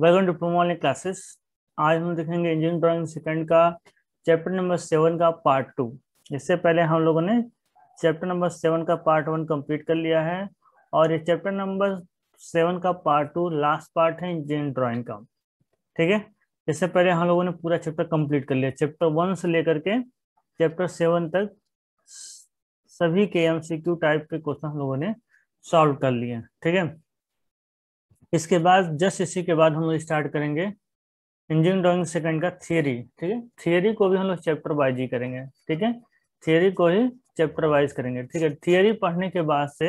welcome to promo classes आज हम देखेंगे इंजीनियर ड्राइंग सेकंड का चैप्टर नंबर सेवन का पार्ट टू इससे पहले हम लोगों ने चैप्टर नंबर सेवन का पार्ट वन कंप्लीट कर लिया है और ये चैप्टर नंबर सेवन का पार्ट टू लास्ट पार्ट है इंजीनियर ड्राइंग का ठीक है इससे पहले हम लोगों ने पूरा चैप्टर कम्प्लीट कर लिया चैप्टर वन से लेकर के चैप्टर सेवन तक सभी के एम टाइप के क्वेश्चन हम लोगों ने सॉल्व कर लिए ठीक है इसके बाद जस्ट इसी के बाद हम लोग स्टार्ट करेंगे इंजीनियरिंग ड्राइंग सेकंड का थियोरी ठीक है थियोरी को भी हम लोग चैप्टर वाइज ही करेंगे ठीक है थियोरी को ही चैप्टर वाइज करेंगे ठीक है थियोरी पढ़ने के बाद से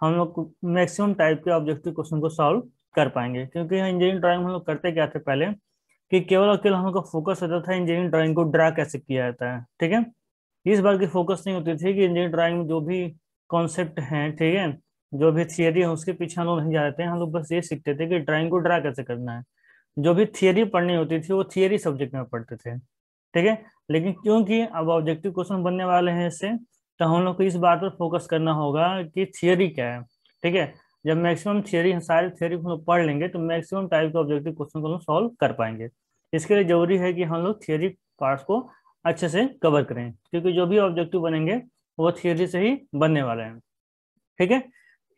हम लोग मैक्सिमम टाइप के ऑब्जेक्टिव क्वेश्चन को सॉल्व कर पाएंगे क्योंकि इंजीनियरिंग ड्राइंग हम लोग करते क्या थे पहले कि केवल और केवल हम लोग का फोकस होता था इंजीनियरिंग ड्राइंग को ड्रा कैसे किया जाता है ठीक है इस बार की फोकस नहीं होती थी कि इंजीनियरिंग ड्राइंग में जो भी कॉन्सेप्ट हैं ठीक है जो भी थियरी है उसके पीछे हम लोग नहीं जाते हैं हम लोग बस ये सीखते थे कि ड्राइंग को ड्रा कैसे करना है जो भी थियरी पढ़नी होती थी वो थियरी सब्जेक्ट में पढ़ते थे ठीक है लेकिन क्योंकि अब ऑब्जेक्टिव क्वेश्चन बनने वाले हैं इससे तो हम लोग को इस बात पर फोकस करना होगा कि थियरी क्या है ठीक है जब मैक्सिमम थियरी सारी थियरी हम लोग पढ़ लेंगे तो मैक्सिमम टाइप के ऑब्जेक्टिव क्वेश्चन को हम लोग सॉल्व कर पाएंगे इसके लिए जरूरी है कि हम लोग थियरी पार्ट को अच्छे से कवर करें क्योंकि जो भी ऑब्जेक्टिव बनेंगे वो थियरी से ही बनने वाले हैं ठीक है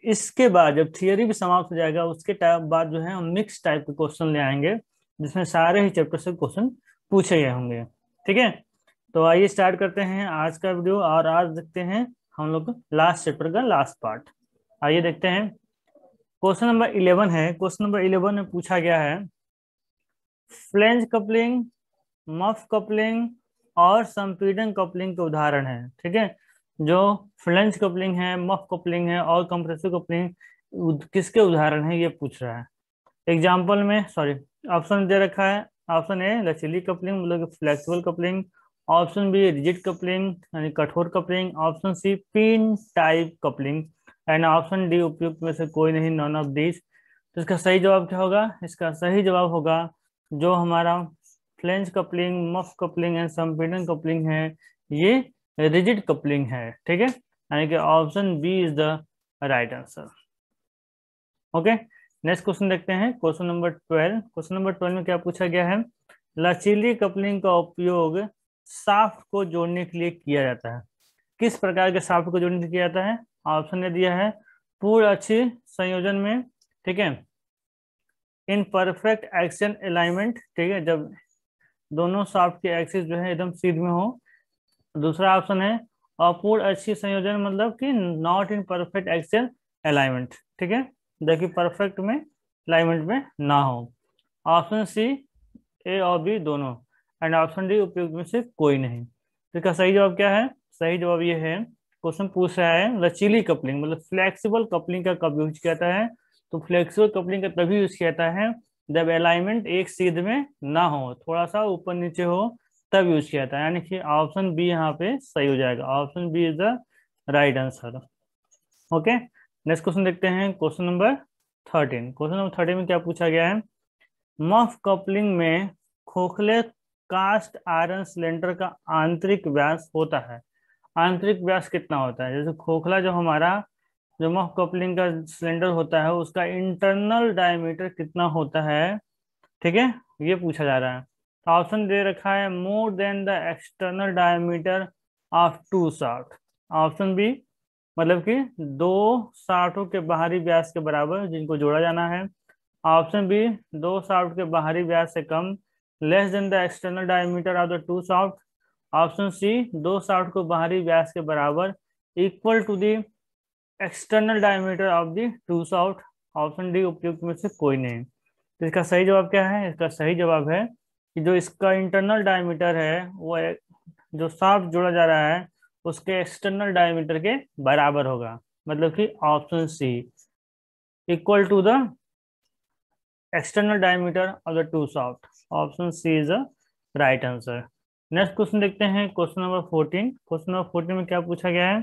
इसके बाद जब थियोरी भी समाप्त हो जाएगा उसके बाद जो है हम मिक्स टाइप के क्वेश्चन ले आएंगे जिसमें सारे ही चैप्टर से क्वेश्चन पूछे गए होंगे ठीक है तो आइए स्टार्ट करते हैं आज का वीडियो और आज देखते हैं हम लोग लास्ट चैप्टर का लास्ट पार्ट आइए देखते हैं क्वेश्चन नंबर इलेवन है क्वेश्चन नंबर इलेवन में पूछा गया है फ्लेंज कपलिंग मफ कपलिंग और संपीडन कपलिंग के उदाहरण है ठीक है जो फ्लेंज कपलिंग है मफ कपलिंग है और कंप्रेसिव कपलिंग किसके उदाहरण है ये पूछ रहा है एग्जाम्पल में सॉरी ऑप्शन दे रखा है ऑप्शन ए लचीली कपलिंग मतलब flexible coupling option B rigid coupling यानी कठोर coupling option C pin type coupling and option D उपयुक्त में से कोई नहीं नॉन ऑफ दिस तो इसका सही जवाब क्या होगा इसका सही जवाब होगा जो हमारा flange coupling muff coupling and संपीडन कपलिंग है ये रिजिड कपलिंग है ठीक है यानी कि option B is the right answer okay next question देखते हैं question number twelve question number twelve में क्या पूछा गया है लचीली कपलिंग का उपयोग साफ्ट को जोड़ने के लिए किया जाता है किस प्रकार के साफ्ट को जोड़ने के लिए किया जाता है ऑप्शन ने दिया है पूर्ण अच्छी संयोजन में ठीक है इन परफेक्ट एक्शन अलाइनमेंट ठीक है जब दोनों साफ्ट के एक्सिस जो है एकदम सीध में हो दूसरा ऑप्शन है अपूर्ण अच्छी संयोजन मतलब कि not in perfect axle alignment ठीक है जबकि परफेक्ट में अलाइनमेंट में ना हो ऑप्शन सी ए और बी दोनों एंड ऑप्शन डी उपयुक्त में से कोई नहीं तो इसका सही जवाब क्या है सही जवाब ये है क्वेश्चन पूछ रहा है लचीली कपलिंग मतलब फ्लेक्सिबल कपलिंग का कब यूज किया जाता है तो फ्लेक्सिबल कपलिंग का तभी यूज किया जाता है जब अलाइनमेंट एक सीध में ना हो थोड़ा सा ऊपर नीचे हो तब यूज किया जाता है यानी कि ऑप्शन बी यहाँ पे सही हो जाएगा option B is the right answer okay next question देखते हैं question number thirteen question number thirteen में क्या पूछा गया है मफ कपलिंग में खोखले कास्ट आयरन सिलेंडर का आंतरिक व्यास होता है आंतरिक व्यास कितना होता है जैसे खोखला जो हमारा जो मफ कपलिंग का सिलेंडर होता है उसका इंटरनल डायमीटर कितना होता है ठीक है ये पूछा जा रहा है ऑप्शन दे रखा है more than the external diameter of two साठ ऑप्शन बी मतलब कि दो साठों के बाहरी व्यास के बराबर जिनको जोड़ा जाना है ऑप्शन बी दो साफ्ट के बाहरी व्यास से कम less than the external diameter of the two shaft option C दो साफ्ट को बाहरी व्यास के बराबर equal to the external diameter of the two shaft option D उपयुक्त में से कोई नहीं तो इसका सही जवाब क्या है इसका सही जवाब है कि जो इसका इंटरनल डायमीटर है वो जो साफ जोड़ा जा रहा है उसके एक्सटर्नल डायमीटर के बराबर होगा मतलब कि option C equal to the external diameter of the two shaft option C is a right answer next question देखते हैं question number fourteen question number fourteen में क्या पूछा गया है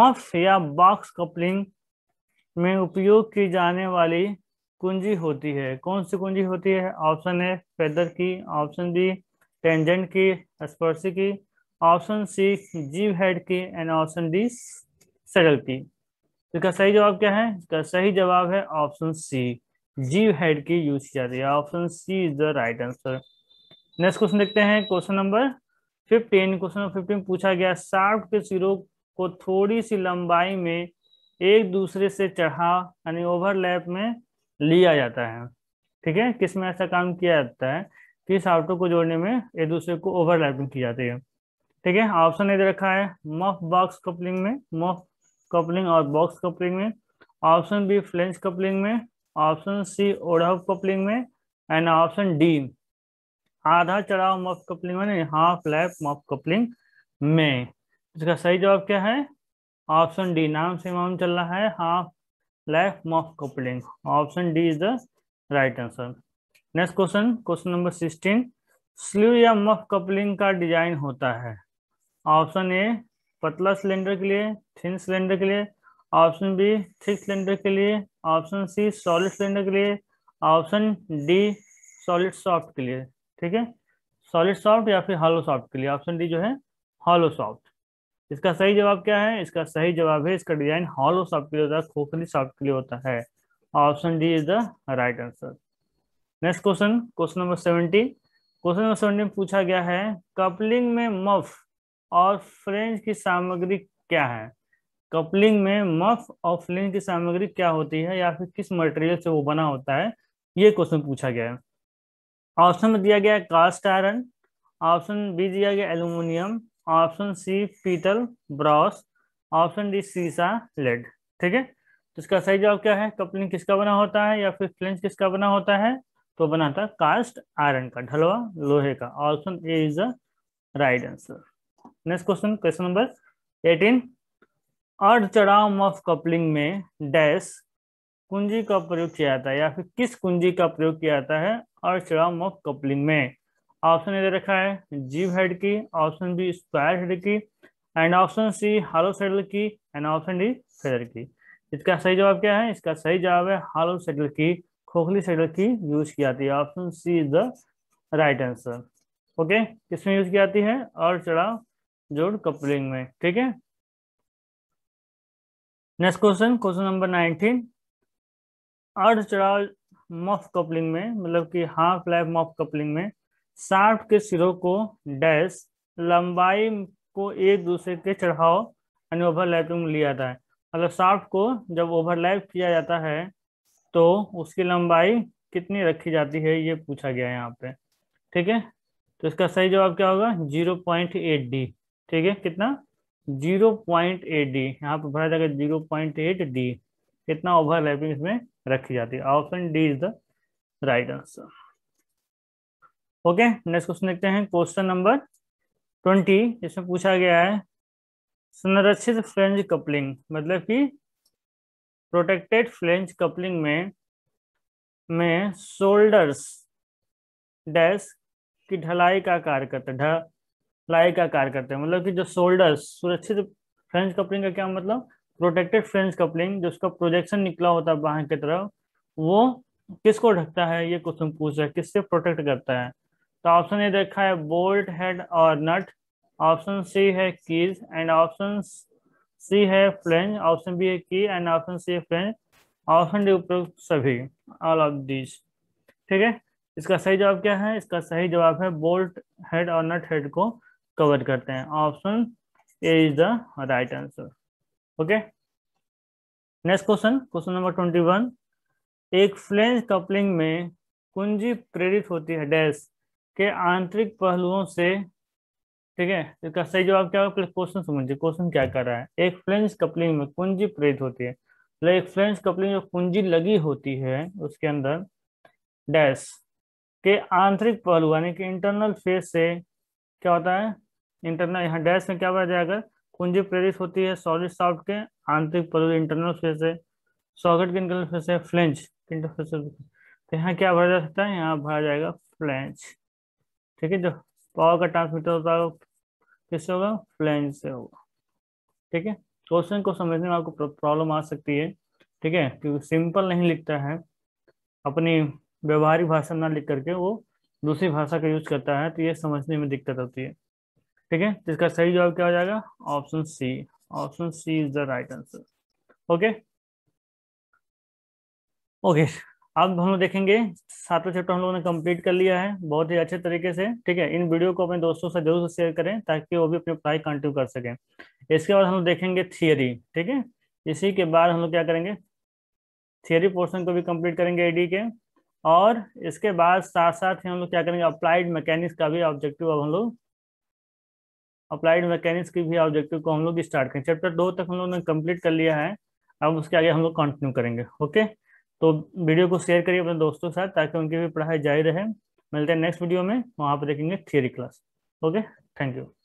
मफ या बॉक्स कपलिंग में उपयोग की जाने वाली कुंजी होती है कौन सी कुंजी होती है ऑप्शन ए फेदर की ऑप्शन बी टेंजेंट की स्पर्शी की ऑप्शन सी जीव हेड की एंड ऑप्शन डी सडल की इसका सही जवाब क्या है इसका सही जवाब है ऑप्शन सी जीव हेड की यूज की जाती है option C is the right answer next question देखते हैं question number fifteen question number fifteen पूछा गया साफ्ट के सिरों को थोड़ी सी लंबाई में एक दूसरे से चढ़ा यानी ओवरलैप में लिया जाता है ठीक है किस में ऐसा काम किया जाता है कि आउटो को जोड़ने में एक दूसरे को ओवरलैपिंग की जाती है ठीक है ऑप्शन दे रखा है मफ बॉक्स कपलिंग में मफ कपलिंग और बॉक्स कपलिंग में ऑप्शन बी फ्लेंच कपलिंग में ऑप्शन सी ओढ़ कपलिंग में एंड ऑप्शन डी आधा चढ़ाव मफ कपलिंग में हाफ लैप मफ कपलिंग में इसका सही जवाब क्या है ऑप्शन डी नाम से मालूम चल रहा है हाफ left muff coupling option d is the right answer next question question number sixteen sleeve या मफ कपलिंग का डिजाइन होता है ऑप्शन ए पतला सिलेंडर के लिए थिन सिलेंडर के लिए ऑप्शन बी थिक सिलेंडर के लिए ऑप्शन सी सॉलिड सिलेंडर के लिए ऑप्शन डी सॉलिड सॉफ्ट के लिए ठीक है सॉलिड सॉफ्ट या फिर हॉलो सॉफ्ट के लिए ऑप्शन डी जो है हॉलो सॉफ्ट इसका सही जवाब क्या है इसका सही जवाब है इसका डिजाइन हॉलो सॉफ्ट के लिए होता है खोखली सॉफ्ट के लिए होता है option D is the right answer next question question number seventeen question number seventeen पूछा गया है कपलिंग में मफ और फ्रेंच की सामग्री क्या है कपलिंग में मफ और फ्रेंच की सामग्री क्या होती है या फिर किस मटेरियल से वो बना होता है ये क्वेश्चन पूछा गया है ऑप्शन में दिया गया है कास्ट आयरन ऑप्शन बी दिया गया एल्यूमिनियम ऑप्शन सी पीतल ब्रॉस ऑप्शन डी सीसा लेड ठीक है तो इसका सही जवाब क्या है कपलिंग किसका बना होता है या फिर फ्लेंच किसका बना होता है तो बना था कास्ट आयरन का ढलवा लोहे का option A is a right answer next question question number eighteen अर्ध चढ़ाव मफ कपलिंग में डैश कुंजी का प्रयोग किया जाता है या फिर किस कुंजी का प्रयोग किया जाता है अर्ध चढ़ाव मफ कपलिंग में ऑप्शन ए दे रखा है जीव हेड की ऑप्शन बी स्क्वायर हेड की and option C hollow saddle की एंड ऑप्शन डी फेदर की इसका सही जवाब क्या है इसका सही जवाब है हालो सेडल की खोखली सेडल की यूज की जाती है option C is the right answer okay किसमें यूज की जाती है और चढ़ाव जोड़ कपलिंग में ठीक है next question question number nineteen अर्ध चढ़ाव मॉफ कपलिंग में मतलब कि हाफ लाइफ मॉफ कपलिंग में शाफ्ट के सिरों को डैश लंबाई को एक दूसरे के चढ़ाव यानी ओवरलैपिंग लिया जाता है मतलब शाफ्ट को जब ओवरलैप किया जाता है तो उसकी लंबाई कितनी रखी जाती है ये पूछा गया है यहाँ पे ठीक है तो इसका सही जवाब क्या होगा जीरो पॉइंट एट डी ठीक है कितना जीरो पॉइंट एट डी यहाँ पर भरा जाएगा जीरो पॉइंट एट डी कितना ओवरलैपिंग इसमें रखी जाती है option D is the right answer okay next question देखते हैं क्वेश्चन नंबर ट्वेंटी जिसमें पूछा गया है संरक्षित फ्लेंज कपलिंग मतलब कि प्रोटेक्टेड फ्लेंज कपलिंग में में शोल्डर्स डैश की ढलाई का कार्य करते ढलाई का कार्य करते हैं मतलब कि जो शोल्डर्स सुरक्षित फ्रेंच कपलिंग का क्या मतलब प्रोटेक्टेड फ्रेंच कपलिंग जो उसका प्रोजेक्शन निकला होता है बाहर की तरफ वो किसको ढकता है ये क्वेश्चन पूछ रहा है किससे प्रोटेक्ट करता है तो ऑप्शन ए देखा है बोल्ट हेड और नट ऑप्शन सी है कीज एंड ऑप्शन सी है फ्लेंज ऑप्शन बी है की एंड ऑप्शन सी है फ्लेंज ऑप्शन डी उपयुक्त सभी ऑल ऑफ दीज ठीक है इसका सही जवाब क्या है इसका सही जवाब है बोल्ट हेड और नट हेड को कवर करते हैं option A is the right answer okay next question question number twenty one एक फ्लेंज कपलिंग में कुंजी प्रेरित होती है डैश के आंतरिक पहलुओं से ठीक है इसका सही जवाब क्या होगा क्वेश्चन समझिए क्वेश्चन क्या कर रहा है एक फ्लेंज कपलिंग में कुंजी प्रेरित होती है मतलब एक फ्लेंस कपलिंग जो कुंजी लगी होती है उसके अंदर डैश के आंतरिक पहलू यानी कि इंटरनल फेस से क्या होता है इंटरनल यहाँ डैश में क्या बोला जाएगा कुंजी प्रेरित होती है सॉलिड सॉफ्ट के आंतरिक पहलू इंटरनल फेस से सॉकेट के इंटरनल फेस से फ्लेंच इंटरफेस तो यहाँ क्या भरा जा सकता है यहाँ भरा जाएगा फ्लेंच ठीक है जो पावर का ट्रांसमीटर होता है किससे होगा फ्लैंज से होगा ठीक है क्वेश्चन को समझने में आपको प्रॉब्लम आ सकती है ठीक है क्योंकि सिंपल नहीं लिखता है अपनी व्यवहारिक भाषा ना लिख करके वो दूसरी भाषा का यूज करता है तो ये समझने में दिक्कत होती है ठीक है इसका सही जवाब क्या हो जाएगा option C option C is the right answer okay okay अब हम लोग देखेंगे सातवें चैप्टर हम लोगों ने कंप्लीट कर लिया है बहुत ही अच्छे तरीके से ठीक है इन वीडियो को अपने दोस्तों से जरूर शेयर करें ताकि वो भी अपनी पढ़ाई कंटिन्यू कर सकें इसके बाद हम लोग देखेंगे थियरी ठीक है इसी के बाद हम लोग क्या करेंगे थियरी पोर्शन को भी कंप्लीट करेंगे एडी के और इसके बाद साथ साथ ही हम लोग क्या करेंगे अप्लाइड मैकेनिक्स का भी ऑब्जेक्टिव अब हम लोग अप्लाइड मैकेनिक्स की भी ऑब्जेक्टिव को हम लोग स्टार्ट करें चैप्टर दो तक हम लोग ने कम्प्लीट कर लिया है अब उसके आगे हम लोग कंटिन्यू करेंगे ओके तो वीडियो को शेयर करिए अपने दोस्तों के साथ ताकि उनकी भी पढ़ाई जारी रहे मिलते हैं नेक्स्ट वीडियो में वहाँ पर देखेंगे theory class okay thank you